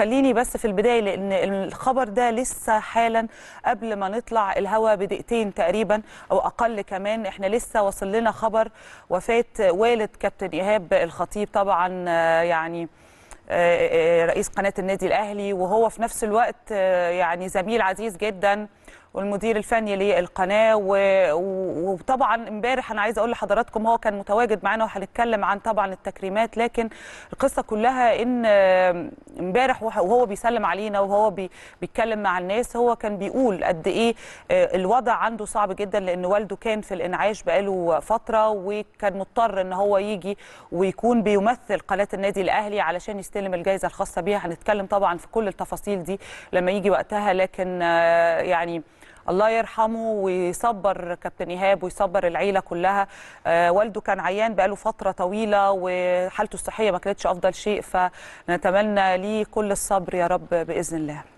خليني بس في البدايه لان الخبر ده لسه حالا قبل ما نطلع الهوا بدقيقتين تقريبا او اقل كمان احنا لسه وصل لنا خبر وفاه والد كابتن ايهاب الخطيب طبعا يعني آه، آه، رئيس قناه النادي الاهلي وهو في نفس الوقت آه، يعني زميل عزيز جدا والمدير الفني للقناه وطبعا امبارح انا عايزه اقول لحضراتكم هو كان متواجد معانا وهنتكلم عن طبعا التكريمات لكن القصه كلها ان امبارح وهو بيسلم علينا وهو بيتكلم مع الناس هو كان بيقول قد ايه آه، الوضع عنده صعب جدا لان والده كان في الانعاش بقاله فتره وكان مضطر ان هو يجي ويكون بيمثل قناه النادي الاهلي علشان يستلم الجائزه الخاصه بيها هنتكلم طبعا في كل التفاصيل دي لما يجي وقتها لكن آه، يعني الله يرحمه ويصبر كابتن ايهاب ويصبر العيله كلها آه، والده كان عيان بقاله فتره طويله وحالته الصحيه ما كانتش افضل شيء فنتمنى ليه كل الصبر يا رب باذن الله